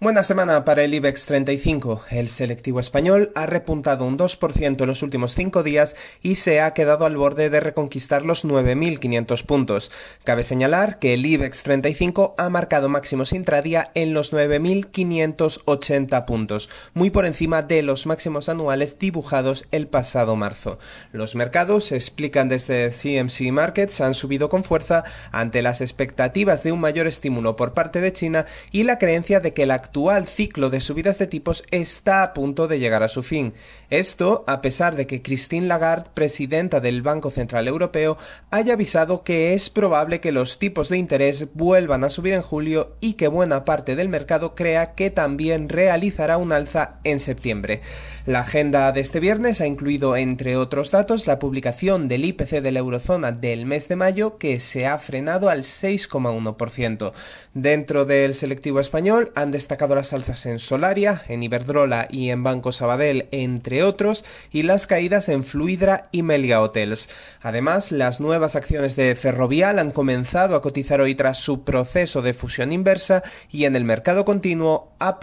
Buena semana para el IBEX 35. El selectivo español ha repuntado un 2% en los últimos cinco días y se ha quedado al borde de reconquistar los 9.500 puntos. Cabe señalar que el IBEX 35 ha marcado máximos intradía en los 9.580 puntos, muy por encima de los máximos anuales dibujados el pasado marzo. Los mercados, explican desde CMC Markets, han subido con fuerza ante las expectativas de un mayor estímulo por parte de China y la creencia de que la actual ciclo de subidas de tipos está a punto de llegar a su fin. Esto a pesar de que Christine Lagarde, presidenta del Banco Central Europeo, haya avisado que es probable que los tipos de interés vuelvan a subir en julio y que buena parte del mercado crea que también realizará un alza en septiembre. La agenda de este viernes ha incluido, entre otros datos, la publicación del IPC de la eurozona del mes de mayo que se ha frenado al 6,1%. Dentro del selectivo español han destacado las alzas en Solaria, en Iberdrola y en Banco Sabadell, entre otros, y las caídas en Fluidra y Melia Hotels. Además, las nuevas acciones de Ferrovial han comenzado a cotizar hoy tras su proceso de fusión inversa y en el mercado continuo A++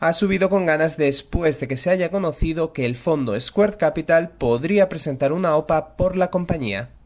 ha subido con ganas después de que se haya conocido que el fondo Square Capital podría presentar una OPA por la compañía.